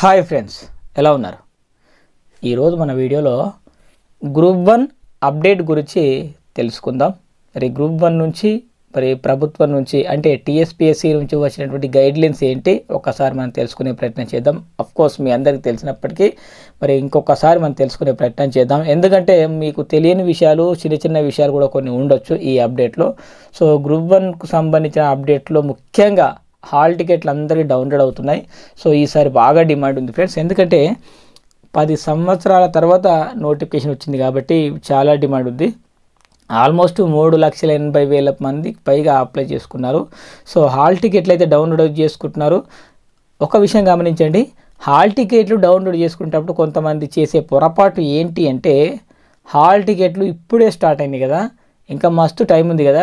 hi friends ఎలా ఉన్నారు ఈరోజు మన వీడియోలో గ్రూప్ వన్ అప్డేట్ గురించి తెలుసుకుందాం మరి గ్రూప్ వన్ నుంచి మరి ప్రభుత్వం నుంచి అంటే టీఎస్పీఎస్సీ నుంచి వచ్చినటువంటి గైడ్లైన్స్ ఏంటి ఒక్కసారి మనం తెలుసుకునే ప్రయత్నం చేద్దాం కోర్స్ మీ అందరికీ తెలిసినప్పటికీ మరి ఇంకొకసారి మనం తెలుసుకునే ప్రయత్నం చేద్దాం ఎందుకంటే మీకు తెలియని విషయాలు చిన్న చిన్న విషయాలు కూడా కొన్ని ఉండొచ్చు ఈ అప్డేట్లో సో గ్రూప్ వన్కు సంబంధించిన అప్డేట్లో ముఖ్యంగా హాల్ టికెట్లు అందరికీ డౌన్లోడ్ అవుతున్నాయి సో ఈసారి బాగా డిమాండ్ ఉంది ఫ్రెండ్స్ ఎందుకంటే పది సంవత్సరాల తర్వాత నోటిఫికేషన్ వచ్చింది కాబట్టి చాలా డిమాండ్ ఉంది ఆల్మోస్ట్ మూడు లక్షల ఎనభై వేల మంది పైగా అప్లై చేసుకున్నారు సో హాల్ టికెట్లు అయితే డౌన్లోడ్ చేసుకుంటున్నారు ఒక విషయం గమనించండి హాల్ టికెట్లు డౌన్లోడ్ చేసుకునేటప్పుడు కొంతమంది చేసే పొరపాటు ఏంటి అంటే హాల్ టికెట్లు ఇప్పుడే స్టార్ట్ అయింది కదా ఇంకా మస్తు టైం ఉంది కదా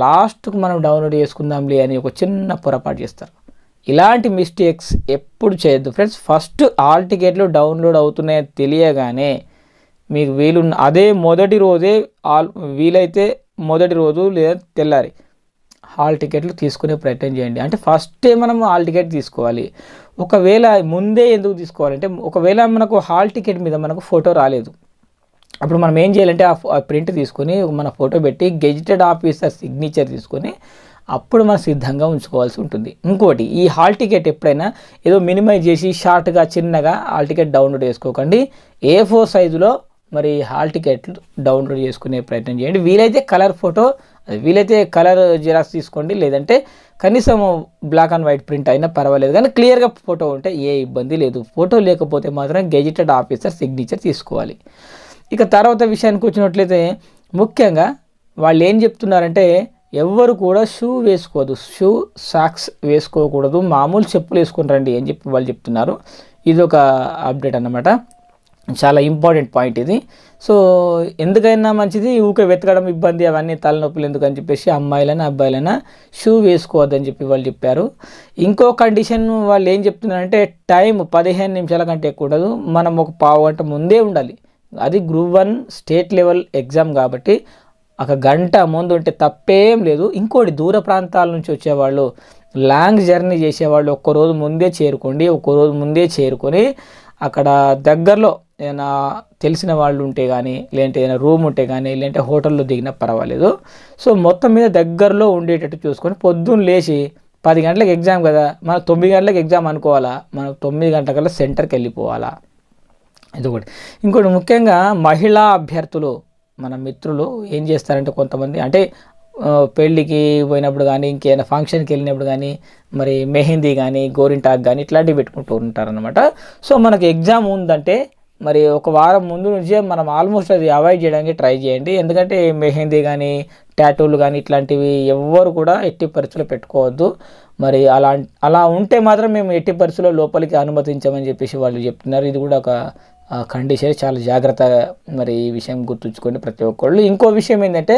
లాస్ట్కు మనం డౌన్లోడ్ చేసుకుందాంలే అని ఒక చిన్న పొరపాటు చేస్తారు ఇలాంటి మిస్టేక్స్ ఎప్పుడు చేయొద్దు ఫ్రెండ్స్ ఫస్ట్ ఆల్ టికెట్లు డౌన్లోడ్ అవుతున్నాయో తెలియగానే మీకు వీలున్న అదే మొదటి రోజే ఆల్ వీలైతే మొదటి రోజు లేదా తెల్లారి హాల్ టికెట్లు తీసుకునే ప్రయత్నం చేయండి అంటే ఫస్టే మనం హాల్ టికెట్ తీసుకోవాలి ఒకవేళ ముందే ఎందుకు తీసుకోవాలంటే ఒకవేళ మనకు హాల్ టికెట్ మీద మనకు ఫోటో రాలేదు అప్పుడు మనం ఏం చేయాలంటే ఆ ప్రింట్ తీసుకొని మన ఫోటో పెట్టి గెజిటెడ్ ఆఫీసర్ సిగ్నేచర్ తీసుకొని అప్పుడు మనం సిద్ధంగా ఉంచుకోవాల్సి ఉంటుంది ఇంకోటి ఈ హాల్ టికెట్ ఎప్పుడైనా ఏదో మినిమైజ్ చేసి షార్ట్గా చిన్నగా హాల్ టికెట్ డౌన్లోడ్ చేసుకోకండి ఏ ఫోర్ సైజులో మరి హాల్ టికెట్లు డౌన్లోడ్ చేసుకునే ప్రయత్నం చేయండి వీలైతే కలర్ ఫోటో వీలైతే కలర్ జిరాక్స్ తీసుకోండి లేదంటే కనీసం బ్లాక్ అండ్ వైట్ ప్రింట్ అయినా పర్వాలేదు కానీ క్లియర్గా ఫోటో ఉంటే ఏ ఇబ్బంది లేదు ఫోటో లేకపోతే మాత్రం గెజిటెడ్ ఆఫీసర్ సిగ్నేచర్ తీసుకోవాలి ఇక తర్వాత విషయానికి వచ్చినట్లయితే ముఖ్యంగా వాళ్ళు ఏం చెప్తున్నారంటే ఎవ్వరు కూడా షూ వేసుకోదు షూ సాక్స్ వేసుకోకూడదు మామూలు చెప్పులు వేసుకుని రండి అని చెప్పి వాళ్ళు చెప్తున్నారు ఇది ఒక అప్డేట్ అన్నమాట చాలా ఇంపార్టెంట్ పాయింట్ ఇది సో ఎందుకైనా మంచిది ఊకే వెతకడం ఇబ్బంది అవన్నీ తలనొప్పులు ఎందుకని చెప్పేసి అమ్మాయిలైనా అబ్బాయిలైనా షూ వేసుకోవద్దని చెప్పి వాళ్ళు చెప్పారు ఇంకో కండిషన్ వాళ్ళు ఏం చెప్తున్నారంటే టైం పదిహేను నిమిషాల కంటే ఎక్కువ ఉండదు మనం ఒక పావు గంట ముందే ఉండాలి అది group one state level exam కాబట్టి ఒక గంట ముందు ఉంటే తప్పేం లేదు ఇంకోటి దూర ప్రాంతాల నుంచి వచ్చేవాళ్ళు లాంగ్ జర్నీ చేసేవాళ్ళు ఒక్కరోజు ముందే చేరుకోండి ఒక్కరోజు ముందే చేరుకొని అక్కడ దగ్గరలో ఏదైనా తెలిసిన వాళ్ళు ఉంటే కానీ లేదంటే ఏదైనా రూమ్ ఉంటే కానీ లేదంటే హోటల్లో దిగినా పర్వాలేదు సో మొత్తం మీద దగ్గరలో ఉండేటట్టు చూసుకొని పొద్దున్న లేచి పది గంటలకు ఎగ్జామ్ కదా మనం తొమ్మిది గంటలకు ఎగ్జామ్ అనుకోవాలా మనం తొమ్మిది గంటలకల్లా సెంటర్కి వెళ్ళిపోవాలా ఇది ఒకటి ఇంకోటి ముఖ్యంగా మహిళా అభ్యర్థులు మన మిత్రులు ఏం చేస్తారంటే కొంతమంది అంటే పెళ్ళికి పోయినప్పుడు కానీ ఇంకేమైనా ఫంక్షన్కి వెళ్ళినప్పుడు కానీ మరి మెహందీ కానీ గోరింటాక్ కానీ ఇట్లాంటివి పెట్టుకుంటూ ఉంటారనమాట సో మనకు ఎగ్జామ్ ఉందంటే మరి ఒక వారం ముందు నుంచే మనం ఆల్మోస్ట్ అది అవాయిడ్ చేయడానికి ట్రై చేయండి ఎందుకంటే మెహందీ కానీ ట్యాటూలు కానీ ఇట్లాంటివి ఎవ్వరు కూడా ఎట్టి పరిస్థితులు పెట్టుకోవద్దు మరి అలా అలా ఉంటే మాత్రం మేము ఎట్టి పరిస్థితుల్లో లోపలికి అనుమతించమని చెప్పేసి వాళ్ళు చెప్తున్నారు ఇది కూడా ఒక కండిషన్ చాలా జాగ్రత్త మరి ఈ విషయం గుర్తుంచుకోండి ప్రతి ఒక్కళ్ళు ఇంకో విషయం ఏంటంటే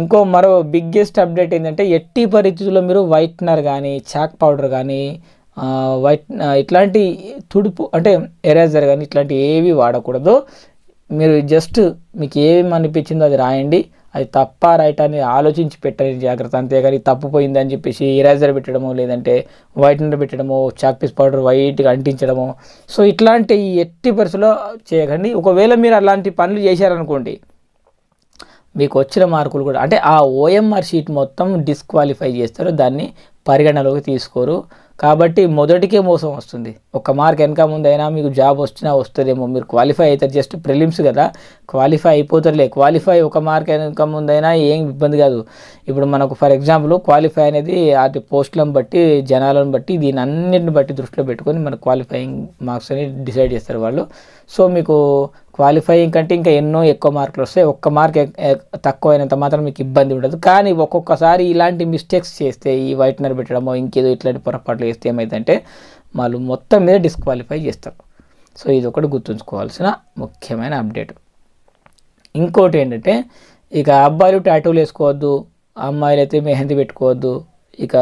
ఇంకో మరో బిగ్గెస్ట్ అప్డేట్ ఏంటంటే ఎట్టి పరిస్థితుల్లో మీరు వైట్నర్ కానీ చాక్ పౌడర్ కానీ వైట్ ఇట్లాంటి తుడుపు అంటే ఎరేజర్ కానీ ఇట్లాంటివి ఏవి వాడకూడదు మీరు జస్ట్ మీకు ఏమి అనిపించిందో అది రాయండి అది తప్ప రైట్ అని ఆలోచించి పెట్టని జాగ్రత్త అంతేగాని తప్పు అని చెప్పేసి ఇరేజర్ పెట్టడము లేదంటే వైట్నర్ పెట్టడము చాక్ పీస్ పౌడర్ వైట్గా అంటించడము సో ఇట్లాంటి ఎట్టి పరిస్థితుల్లో చేయకండి ఒకవేళ మీరు అలాంటి పనులు చేశారనుకోండి మీకు వచ్చిన మార్కులు కూడా అంటే ఆ ఓఎంఆర్ షీట్ మొత్తం డిస్క్వాలిఫై చేస్తారు దాన్ని పరిగణలోకి తీసుకోరు కాబట్టి మొదటికే మోసం వస్తుంది ఒక మార్క్ వెనక ముందైనా మీకు జాబ్ వచ్చినా వస్తుందేమో మీరు క్వాలిఫై అవుతారు జస్ట్ ప్రిలిమ్స్ కదా క్వాలిఫై అయిపోతారులే క్వాలిఫై ఒక మార్క్ వెనక ముందైనా ఏం ఇబ్బంది కాదు ఇప్పుడు మనకు ఫర్ ఎగ్జాంపుల్ క్వాలిఫై అనేది వాటి పోస్టులను బట్టి జనాలను బట్టి దీని అన్నింటిని బట్టి దృష్టిలో పెట్టుకొని మన క్వాలిఫైయింగ్ మార్క్స్ అని డిసైడ్ చేస్తారు వాళ్ళు సో మీకు క్వాలిఫైయింగ్ కంటే ఇంకా ఎన్నో ఎక్కువ మార్కులు వస్తాయి ఒక్క మార్క్ తక్కువైనంత మాత్రం మీకు ఇబ్బంది ఉండదు కానీ ఒక్కొక్కసారి ఇలాంటి మిస్టేక్స్ చేస్తే ఈ వైట్నర్ పెట్టడమో ఇంకేదో ఇట్లాంటి పొరపాట్లు చేస్తే ఏమైందంటే వాళ్ళు మొత్తం మీద డిస్క్వాలిఫై చేస్తారు సో ఇది ఒకటి గుర్తుంచుకోవాల్సిన ముఖ్యమైన అప్డేట్ ఇంకోటి ఏంటంటే ఇక అబ్బాయిలు టాటూలు వేసుకోవద్దు అమ్మాయిలు అయితే మెహందీ పెట్టుకోవద్దు ఇక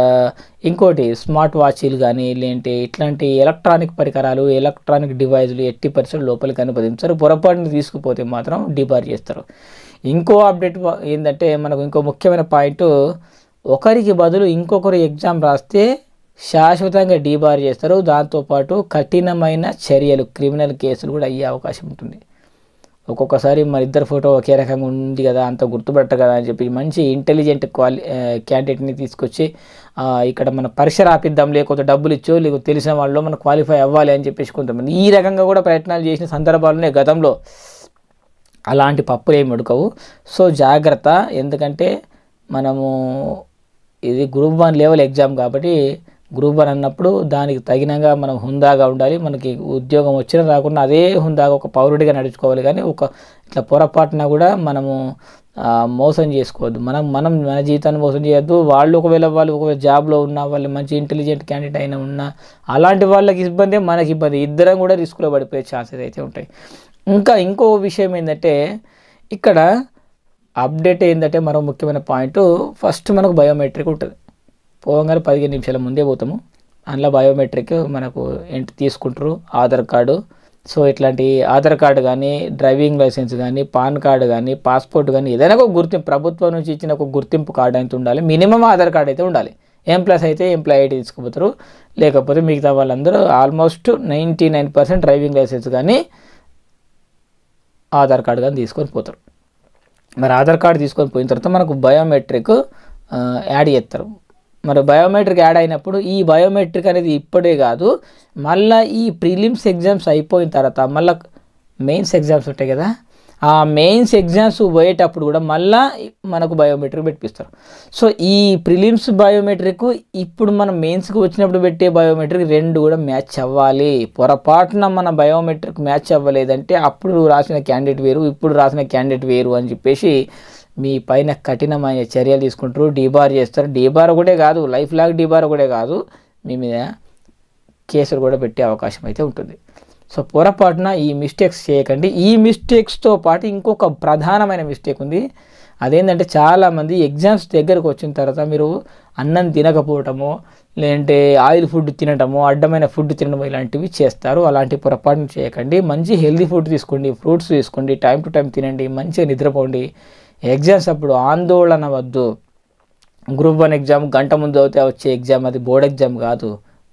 ఇంకోటి స్మార్ట్ వాచీలు కానీ లేంటి ఇట్లాంటి ఎలక్ట్రానిక్ పరికరాలు ఎలక్ట్రానిక్ డివైజులు ఎట్టి పరిస్థితులు లోపలికి అనుమతించారు పొరపాటుని తీసుకుపోతే మాత్రం డిబార్ చేస్తారు ఇంకో అప్డేట్ ఏంటంటే మనకు ఇంకో ముఖ్యమైన పాయింట్ ఒకరికి బదులు ఇంకొకరు ఎగ్జామ్ రాస్తే శాశ్వతంగా డీబార్ చేస్తారు దాంతోపాటు కఠినమైన చర్యలు క్రిమినల్ కేసులు కూడా అయ్యే అవకాశం ఉంటుంది ఒక్కొక్కసారి మరి ఇద్దరు ఫోటో ఒకే రకంగా ఉంది కదా అంత గుర్తుపెట్ట కదా అని చెప్పి మంచి ఇంటెలిజెంట్ క్వాలి క్యాండిడేట్ని తీసుకొచ్చి ఇక్కడ మన పరీక్ష రాపిద్దాం లేకపోతే డబ్బులు ఇచ్చో లేకపోతే తెలిసిన వాళ్ళు మనం క్వాలిఫై అవ్వాలి అని చెప్పేసి కొంతమంది ఈ రకంగా కూడా ప్రయత్నాలు చేసిన సందర్భాలునే గతంలో అలాంటి పప్పులు ఏమి ఉడకవు సో జాగ్రత్త ఎందుకంటే మనము ఇది గ్రూప్ వన్ లెవెల్ ఎగ్జామ్ కాబట్టి గ్రూప్ వన్ అన్నప్పుడు దానికి తగినంగా మనం హుందాగా ఉండాలి మనకి ఉద్యోగం వచ్చినా రాకుండా అదే హుందాగా ఒక పౌరుడిగా నడుచుకోవాలి కానీ ఒక ఇట్లా పొరపాటున కూడా మనము మోసం చేసుకోవద్దు మనం మనం మన జీవితాన్ని మోసం చేయొద్దు వాళ్ళు ఒకవేళ వాళ్ళు ఒకవేళ జాబ్లో ఉన్న వాళ్ళు మంచి ఇంటెలిజెంట్ క్యాండిడేట్ అయినా ఉన్నా అలాంటి వాళ్ళకి ఇబ్బంది మనకి ఇబ్బంది ఇద్దరం కూడా రిస్క్లో పడిపోయే ఛాన్సెస్ అయితే ఉంటాయి ఇంకా ఇంకో విషయం ఏంటంటే ఇక్కడ అప్డేట్ ఏంటంటే మరో ముఖ్యమైన పాయింట్ ఫస్ట్ మనకు బయోమెట్రిక్ ఉంటుంది పోగానే పదిహేను నిమిషాల ముందే పోతాము అందులో బయోమెట్రిక్ మనకు ఏంటి తీసుకుంటారు ఆధార్ కార్డు సో ఇట్లాంటి ఆధార్ కార్డు కానీ డ్రైవింగ్ లైసెన్స్ కానీ పాన్ కార్డు కానీ పాస్పోర్ట్ కానీ ఏదైనా ఒక గుర్తింపు ప్రభుత్వం నుంచి ఇచ్చిన ఒక గుర్తింపు కార్డు అయితే ఉండాలి మినిమం ఆధార్ కార్డు అయితే ఉండాలి ఎంప్లాయీస్ అయితే ఎంప్లాయ్ ఐటీ తీసుకుపోతారు లేకపోతే మిగతా వాళ్ళందరూ almost ninety nine percent driving licence కానీ ఆధార్ కార్డు కానీ తీసుకొని పోతారు మరి ఆధార్ కార్డు తీసుకొని పోయిన తర్వాత మనకు బయోమెట్రిక్ యాడ్ చేస్తారు మరి బయోమెట్రిక్ యాడ్ అయినప్పుడు ఈ బయోమెట్రిక్ అనేది ఇప్పుడే కాదు మళ్ళీ ఈ ప్రిలిమ్స్ ఎగ్జామ్స్ అయిపోయిన తర్వాత మళ్ళా మెయిన్స్ ఎగ్జామ్స్ ఉంటాయి కదా ఆ మెయిన్స్ ఎగ్జామ్స్ పోయేటప్పుడు కూడా మళ్ళా మనకు బయోమెట్రిక్ పెట్టిస్తారు సో ఈ ప్రిలిమ్స్ బయోమెట్రిక్ ఇప్పుడు మనం మెయిన్స్కి వచ్చినప్పుడు పెట్టే బయోమెట్రిక్ రెండు కూడా మ్యాచ్ అవ్వాలి పొరపాటున మన బయోమెట్రిక్ మ్యాచ్ అవ్వలేదంటే అప్పుడు రాసిన క్యాండిడేట్ వేరు ఇప్పుడు రాసిన క్యాండిడేట్ వేరు అని చెప్పేసి మీ పైన కఠినమైన చర్యలు తీసుకుంటారు డీబార్ చేస్తారు డీబార్ ఒకటే కాదు లైఫ్ లాగ్ డీబార్ ఒకటే కాదు మీ మీద కేసులు కూడా పెట్టే అవకాశం అయితే ఉంటుంది సో పొరపాటున ఈ మిస్టేక్స్ చేయకండి ఈ మిస్టేక్స్తో పాటు ఇంకొక ప్రధానమైన మిస్టేక్ ఉంది అదేంటంటే చాలామంది ఎగ్జామ్స్ దగ్గరకు వచ్చిన తర్వాత మీరు అన్నం తినకపోవటము లేదంటే ఆయిల్ ఫుడ్ తినటము అడ్డమైన ఫుడ్ తినడం ఇలాంటివి చేస్తారు అలాంటి పొరపాటును చేయకండి మంచి హెల్దీ ఫుడ్ తీసుకోండి ఫ్రూట్స్ తీసుకోండి టైం టు టైం తినండి మంచిగా నిద్రపోండి ఎగ్జామ్స్ అప్పుడు ఆందోళన వద్దు గ్రూప్ వన్ ఎగ్జామ్ గంట ముందు అవుతే వచ్చే ఎగ్జామ్ అది బోర్డ్ ఎగ్జామ్ కాదు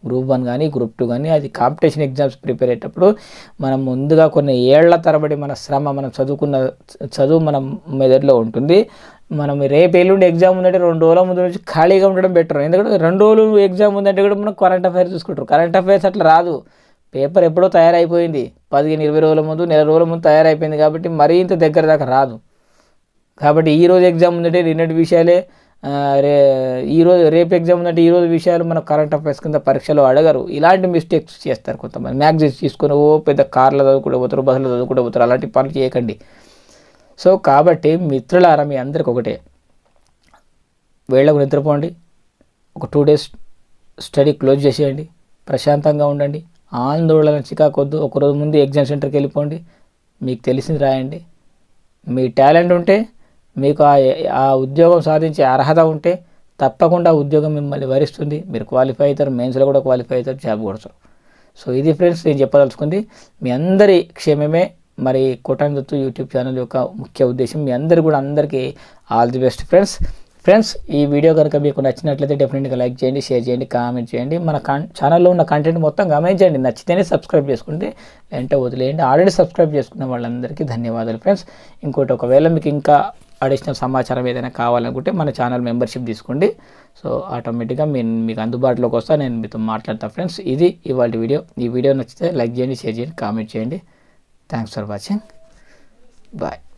గ్రూప్ వన్ కానీ గ్రూప్ టూ కానీ అది కాంపిటీషన్ ఎగ్జామ్స్ ప్రిపేర్ అయ్యేటప్పుడు మనం ముందుగా కొన్ని ఏళ్ల తరబడి మన శ్రమ మనం చదువుకున్న చదువు మనం మెదడులో ఉంటుంది మనం రేపు ఎల్లుండి ఎగ్జామ్ ఉందంటే రెండు రోజుల ముందు నుంచి ఖాళీగా ఉండడం బెటర్ ఎందుకంటే రెండు రోజులు ఎగ్జామ్ ఉందంటే కూడా మనం కరెంట్ అఫైర్స్ చూసుకుంటారు కరెంట్ అఫైర్స్ అట్లా రాదు పేపర్ ఎప్పుడో తయారైపోయింది పదిహేను ఇరవై రోజుల ముందు నెల రోజుల ముందు తయారైపోయింది కాబట్టి మరీ ఇంత దగ్గర దాకా రాదు కాబట్టి ఈరోజు ఎగ్జామ్ ఉందంటే నిన్నటి విషయాలే రే ఈరోజు రేపు ఎగ్జామ్ ఉందంటే ఈరోజు విషయాలు మనం కరెంట్ అఫైర్స్ కింద పరీక్షలో అడగరు ఇలాంటి మిస్టేక్స్ చేస్తారు కొంతమంది మ్యాగ్జిన్స్ తీసుకుని ఓ పెద్ద కార్లో చదువుకుంటూ పోతారు బస్సులో చదువుకుంటూ పోతారు అలాంటి పనులు చేయకండి సో కాబట్టి మిత్రులారా మీ అందరికి ఒకటే వేళ్ళకు నిద్రపోండి ఒక టూ డేస్ స్టడీ క్లోజ్ చేసేయండి ప్రశాంతంగా ఉండండి ఆందోళన చికాకొద్దు ఒకరోజు ముందు ఎగ్జామ్ సెంటర్కి వెళ్ళిపోండి మీకు తెలిసింది రాయండి మీ టాలెంట్ ఉంటే మీకు ఆ ఉద్యోగం సాధించే అర్హత ఉంటే తప్పకుండా ఉద్యోగం మిమ్మల్ని వరిస్తుంది మీరు క్వాలిఫై అవుతారు మెయిన్స్లో కూడా క్వాలిఫై అవుతారు జాబ్ కొడతారు సో ఇది ఫ్రెండ్స్ నేను చెప్పదలుచుకుంది మీ అందరి క్షేమమే మరి కోటాని దత్తు యూట్యూబ్ ఛానల్ యొక్క ముఖ్య ఉద్దేశం మీ అందరు కూడా అందరికీ all the best friends friends ఈ వీడియో కనుక మీకు నచ్చినట్లయితే డెఫినెట్గా లైక్ చేయండి షేర్ చేయండి కామెంట్ చేయండి మన ఛానల్లో ఉన్న కంటెంట్ మొత్తం గమనించండి నచ్చితేనే సబ్స్క్రైబ్ చేసుకుంటే వెంట వదిలేయండి ఆల్రెడీ సబ్స్క్రైబ్ చేసుకున్న వాళ్ళందరికీ ధన్యవాదాలు ఫ్రెండ్స్ ఇంకోటి ఒకవేళ మీకు ఇంకా అడిషనల్ సమాచారం ఏదైనా కావాలనుకుంటే మన ఛానల్ మెంబర్షిప్ తీసుకోండి సో ఆటోమేటిక్గా నేను మీకు అందుబాటులోకి వస్తా నేను మీతో మాట్లాడతాను ఫ్రెండ్స్ ఇది ఇవాళ వీడియో ఈ వీడియో నచ్చితే లైక్ చేయండి షేర్ చేయండి కామెంట్ చేయండి థ్యాంక్స్ ఫర్ వాచింగ్ బాయ్